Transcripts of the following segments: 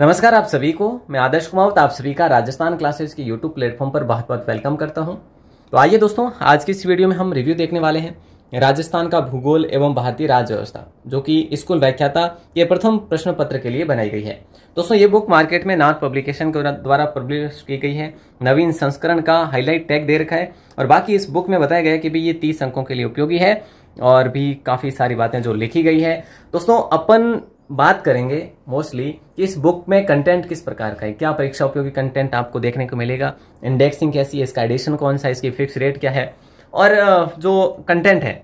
नमस्कार आप सभी को मैं आदर्श कुमार आप सभी का राजस्थान क्लासेस के यूट्यूब प्लेटफॉर्म पर बहुत बहुत वेलकम करता हूं तो आइए दोस्तों आज की इस वीडियो में हम रिव्यू देखने वाले हैं राजस्थान का भूगोल एवं भारतीय राज्य व्यवस्था जो कि स्कूल व्याख्याता के प्रथम प्रश्न पत्र के लिए बनाई गई है दोस्तों ये बुक मार्केट में नाथ पब्लिकेशन के द्वारा पब्लिश की गई है नवीन संस्करण का हाईलाइट टैग दे रखा है और बाकी इस बुक में बताया गया है कि भी ये तीस अंकों के लिए उपयोगी है और भी काफ़ी सारी बातें जो लिखी गई है दोस्तों अपन बात करेंगे मोस्टली कि इस बुक में कंटेंट किस प्रकार का है क्या परीक्षा उपयोगी कंटेंट आपको देखने को मिलेगा इंडेक्सिंग कैसी है इसका एडिशन कौन सा है इसकी फिक्स रेट क्या है और जो कंटेंट है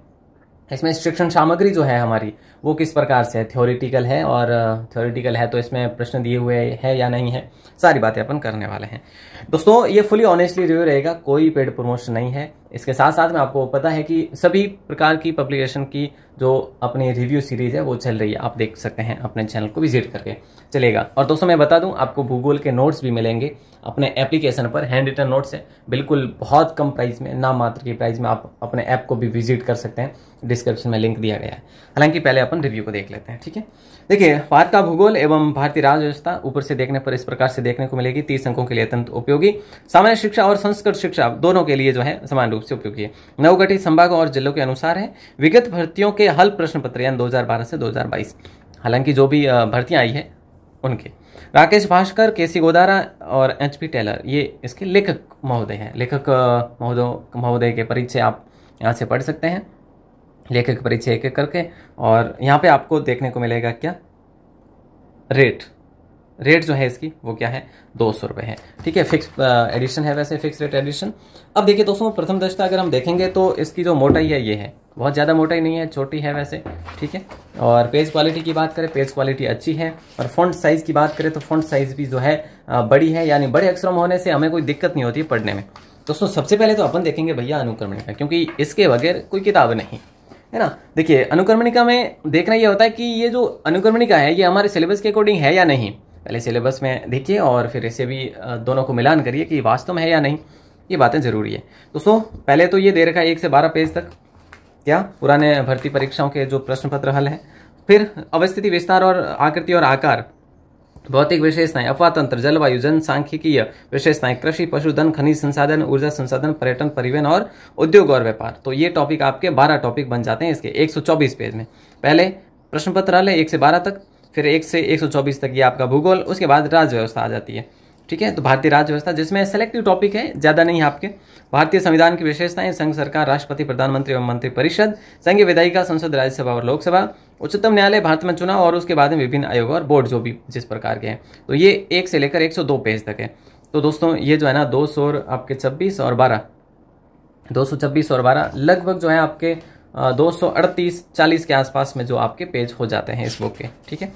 इसमें शिक्षण सामग्री जो है हमारी वो किस प्रकार से है थ्योरिटिकल है और थ्योरिटिकल है तो इसमें प्रश्न दिए हुए है या नहीं है सारी बातें अपन करने वाले हैं दोस्तों ये फुली ऑनेस्टली रिव्यू रहेगा कोई पेड प्रमोशन नहीं है इसके साथ साथ में आपको पता है कि सभी प्रकार की पब्लिकेशन की जो अपनी रिव्यू सीरीज़ है वो चल रही है आप देख सकते हैं अपने चैनल को विजिट करके चलेगा और दोस्तों मैं बता दूं आपको गूगल के नोट्स भी मिलेंगे अपने एप्लीकेशन पर हैंड रिटर्न नोट्स है बिल्कुल बहुत कम प्राइस में ना मात्र की प्राइस में आप अपने ऐप को भी विजिट कर सकते हैं डिस्क्रिप्शन में लिंक दिया गया है हालांकि पहले अपन रिव्यू को देख लेते हैं ठीक है देखिए भारत का भूगोल एवं भारतीय राज्य व्यवस्था ऊपर से देखने पर इस प्रकार से देखने को मिलेगी तीस अंकों के लिए अत्यंत उपयोगी सामान्य शिक्षा और संस्कृत शिक्षा दोनों के लिए जो है समान रूप रूप से उपयोगी है नवगठित संभाग और जिलों के अनुसार है विगत भर्तियों के हल प्रश्न पत्र यानी दो से दो हालांकि जो भी भर्तियां आई है उनके राकेश भास्कर के सी गोदारा और एच पी टेलर ये इसके लेखक महोदय हैं लेखक महोदय महोदय के परिचय आप यहाँ से पढ़ सकते हैं लेखक परिचय एक एक करके और यहाँ पे आपको देखने को मिलेगा क्या रेट रेट जो है इसकी वो क्या है दो सौ रुपये है ठीक है फिक्स एडिशन uh, है वैसे फिक्स रेट एडिशन अब देखिए दोस्तों प्रथम दशता अगर हम देखेंगे तो इसकी जो मोटाई है ये है बहुत ज़्यादा मोटाई नहीं है छोटी है वैसे ठीक है और पेज क्वालिटी की बात करें पेज क्वालिटी अच्छी है और फॉन्ट साइज़ की बात करें तो फॉन्ट साइज़ भी जो है uh, बड़ी है यानी बड़े अक्षरों में होने से हमें कोई दिक्कत नहीं होती पढ़ने में दोस्तों सबसे पहले तो अपन देखेंगे भैया अनुक्रमणिका क्योंकि इसके बगैर कोई किताब नहीं है ना देखिए अनुक्रमणिका में देखना यह होता है कि ये जो अनुक्रमणिका है ये हमारे सिलेबस के अकॉर्डिंग है या नहीं पहले सिलेबस में देखिए और फिर इसे भी दोनों को मिलान करिए कि वास्तव में है या नहीं ये बातें ज़रूरी है दोस्तों पहले तो ये दे रखा है एक से बारह पेज तक क्या पुराने भर्ती परीक्षाओं के जो प्रश्न पत्र हल हैं फिर अवस्थिति विस्तार और आकृति और आकार भौतिक विशेषताएं अफवातंत्र जलवायु जनसांख्यिकीय विशेषताएं कृषि पशुधन खनिज संसाधन ऊर्जा संसाधन पर्यटन परिवहन और उद्योग और व्यापार तो ये टॉपिक आपके 12 टॉपिक बन जाते हैं इसके 124 पेज में पहले प्रश्न पत्र हल है एक से बारह तक फिर एक से एक तक ये आपका भूगोल उसके बाद राज्य व्यवस्था आ जाती है ठीक है तो भारतीय राज्य व्यवस्था जिसमें सेलेक्टिव टॉपिक है ज़्यादा नहीं है आपके भारतीय संविधान की विशेषताएं संघ सरकार राष्ट्रपति प्रधानमंत्री एवं मंत्री परिषद संघ विधायिका संसद राज्यसभा और लोकसभा उच्चतम न्यायालय भारत में चुनाव और उसके बाद में विभिन्न आयोग और बोर्ड जो भी जिस प्रकार के हैं तो ये एक से लेकर 102 पेज तक है तो दोस्तों ये जो है ना दो आपके छब्बीस और बारह दो और बारह लगभग जो है आपके दो सौ अड़तीस चालीस के आसपास में जो आपके पेज हो जाते हैं इस बुक के ठीक है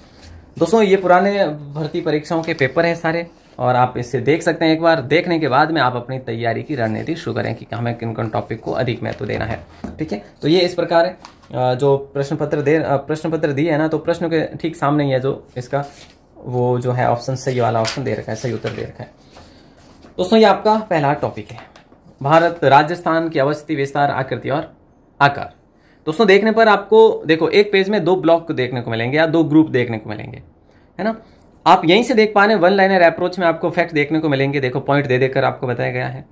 दोस्तों ये पुराने भर्ती परीक्षाओं के पेपर हैं सारे और आप इसे देख सकते हैं एक बार देखने के बाद में आप अपनी तैयारी की रणनीति शुरू करें कि हमें किन किन टॉपिक को अधिक महत्व देना है ठीक है तो ये इस प्रकार है जो प्रश्न पत्र दे प्रश्न पत्र दिए है ना तो प्रश्न के ठीक सामने ही है जो इसका वो जो है ऑप्शन सही वाला ऑप्शन दे रखा है सही उत्तर दे रखा है दोस्तों ये आपका पहला टॉपिक है भारत राजस्थान की अवस्थिति विस्तार आकृति और आकार दोस्तों देखने पर आपको देखो एक पेज में दो ब्लॉक देखने को मिलेंगे या दो ग्रुप देखने को मिलेंगे है ना आप यहीं से देख पा रहे वन लाइनर अप्रोच में आपको फैक्ट देखने को मिलेंगे देखो पॉइंट दे देकर आपको बताया गया है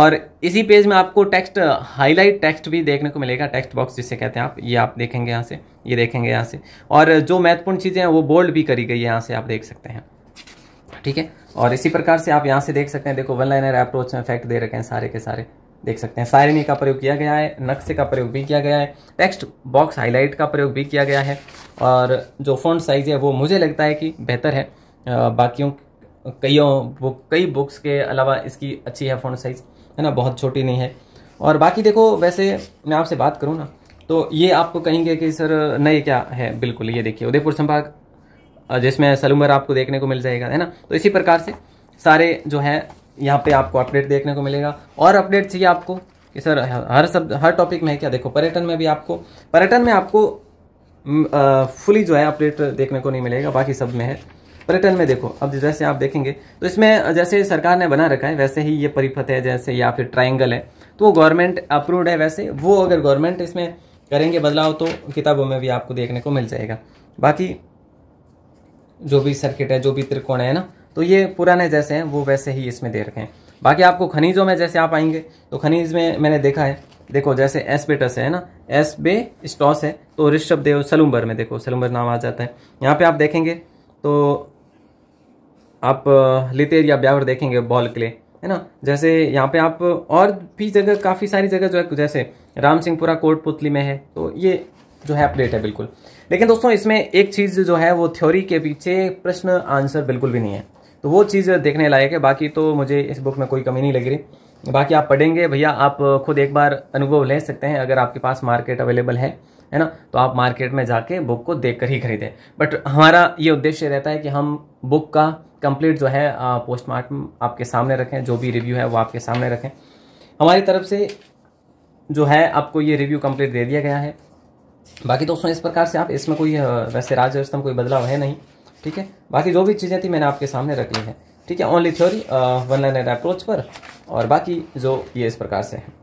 और इसी पेज में आपको टेक्स्ट हाईलाइट टेक्स्ट भी देखने को मिलेगा टेक्स्ट बॉक्स जिसे कहते हैं आप ये आप देखेंगे यहाँ से ये देखेंगे यहाँ से और जो महत्वपूर्ण चीज़ें हैं वो बोल्ड भी करी गई है यहाँ से आप देख सकते हैं ठीक है और इसी प्रकार से आप यहाँ से देख सकते हैं देखो वन लाइनर अप्रोच में फैक्ट दे रखे हैं सारे के सारे देख सकते हैं सायरनी का प्रयोग किया गया है नक्शे का प्रयोग भी किया गया है टेक्स्ट बॉक्स हाईलाइट का प्रयोग भी किया गया है और जो फ़ॉन्ट साइज़ है वो मुझे लगता है कि बेहतर है बाकियों कईयों बुक कई बुक्स के अलावा इसकी अच्छी है फ़ॉन्ट साइज़ है ना बहुत छोटी नहीं है और बाकी देखो वैसे मैं आपसे बात करूँ ना तो ये आपको कहेंगे कि सर नए क्या है बिल्कुल ये देखिए उदयपुर संभाग जिसमें सलूमर आपको देखने को मिल जाएगा है ना तो इसी प्रकार से सारे जो है यहाँ पे आपको अपडेट देखने को मिलेगा और अपडेट चाहिए आपको कि सर हर सब हर टॉपिक में है क्या देखो पर्यटन में भी आपको पर्यटन में आपको फुली जो है अपडेट देखने को नहीं मिलेगा बाकी सब में है पर्यटन में देखो अब जैसे आप देखेंगे तो इसमें जैसे सरकार ने बना रखा है वैसे ही ये परिपथ है जैसे या फिर ट्राइंगल है तो वो गवर्नमेंट अप्रूव्ड है वैसे वो अगर गवर्नमेंट इसमें करेंगे बदलाव तो किताबों में भी आपको देखने को मिल जाएगा बाकी जो भी सर्किट है जो भी त्रिकोण है ना तो ये पुराने जैसे हैं वो वैसे ही इसमें दे रखे हैं बाकी आपको खनिजों में जैसे आप आएंगे तो खनिज में मैंने देखा है देखो जैसे एस्पेटस है ना एस बे स्टॉस है तो ऋषभ देव सलूम्बर में देखो सलूम्बर नाम आ जाता है यहाँ पे आप देखेंगे तो आप लितेर या ब्यावर देखेंगे बॉल के लिए है ना जैसे यहाँ पे आप और भी जगह काफ़ी सारी जगह जो है जैसे राम सिंहपुरा कोटपुतली में है तो ये जो है अपडेट है बिल्कुल लेकिन दोस्तों इसमें एक चीज़ जो है वो थ्योरी के पीछे प्रश्न आंसर बिल्कुल भी नहीं है तो वो चीज़ देखने लायक है बाकी तो मुझे इस बुक में कोई कमी नहीं लग रही बाकी आप पढ़ेंगे भैया आप खुद एक बार अनुभव ले सकते हैं अगर आपके पास मार्केट अवेलेबल है है ना तो आप मार्केट में जाके बुक को देख कर ही खरीदें बट हमारा ये उद्देश्य रहता है कि हम बुक का कंप्लीट जो है पोस्टमार्टम आपके सामने रखें जो भी रिव्यू है वो आपके सामने रखें हमारी तरफ से जो है आपको ये रिव्यू कंप्लीट दे दिया गया है बाकी दोस्तों इस प्रकार से आप इसमें कोई वैसे राज्य कोई बदलाव है नहीं ठीक है बाकी जो भी चीज़ें थी मैंने आपके सामने रख ली हैं ठीक है only theory one and approach पर और बाकी जो ये इस प्रकार से है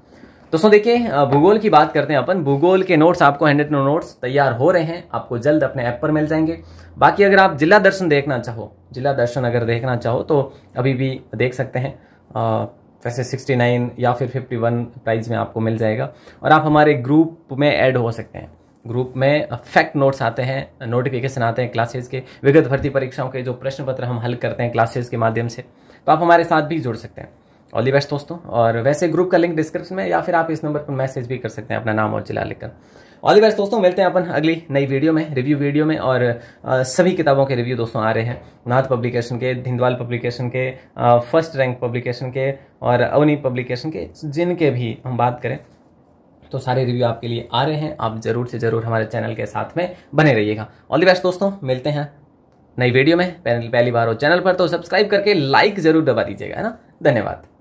दोस्तों देखिए uh, भूगोल की बात करते हैं अपन भूगोल के नोट्स आपको हैंडेड नोट्स तैयार हो रहे हैं आपको जल्द अपने ऐप पर मिल जाएंगे बाकी अगर आप जिला दर्शन देखना चाहो जिला दर्शन अगर देखना चाहो तो अभी भी देख सकते हैं आ, uh, वैसे 69 या फिर 51 प्राइस में आपको मिल जाएगा और आप हमारे ग्रुप में ऐड हो सकते हैं ग्रुप में फैक्ट नोट्स आते हैं नोटिफिकेशन आते हैं क्लासेस के विगत भर्ती परीक्षाओं के जो प्रश्न पत्र हम हल करते हैं क्लासेस के माध्यम से तो आप हमारे साथ भी जुड़ सकते हैं ऑल दी बेस्ट दोस्तों और वैसे ग्रुप का लिंक डिस्क्रिप्शन में या फिर आप इस नंबर पर मैसेज भी कर सकते हैं अपना नाम और जिला लिखकर ऑल दी बेस्ट दोस्तों मिलते हैं अपन अगली नई वीडियो में रिव्यू वीडियो में और आ, सभी किताबों के रिव्यू दोस्तों आ रहे हैं नाथ पब्लिकेशन के धिंदवाल पब्लिकेशन के फर्स्ट रैंक पब्लिकेशन के और अवनी पब्लिकेशन के जिनके भी हम बात करें तो सारे रिव्यू आपके लिए आ रहे हैं आप ज़रूर से ज़रूर हमारे चैनल के साथ में बने रहिएगा ऑल दी बेस्ट दोस्तों मिलते हैं नई वीडियो में पहली बार हो चैनल पर तो सब्सक्राइब करके लाइक ज़रूर दबा दीजिएगा है ना धन्यवाद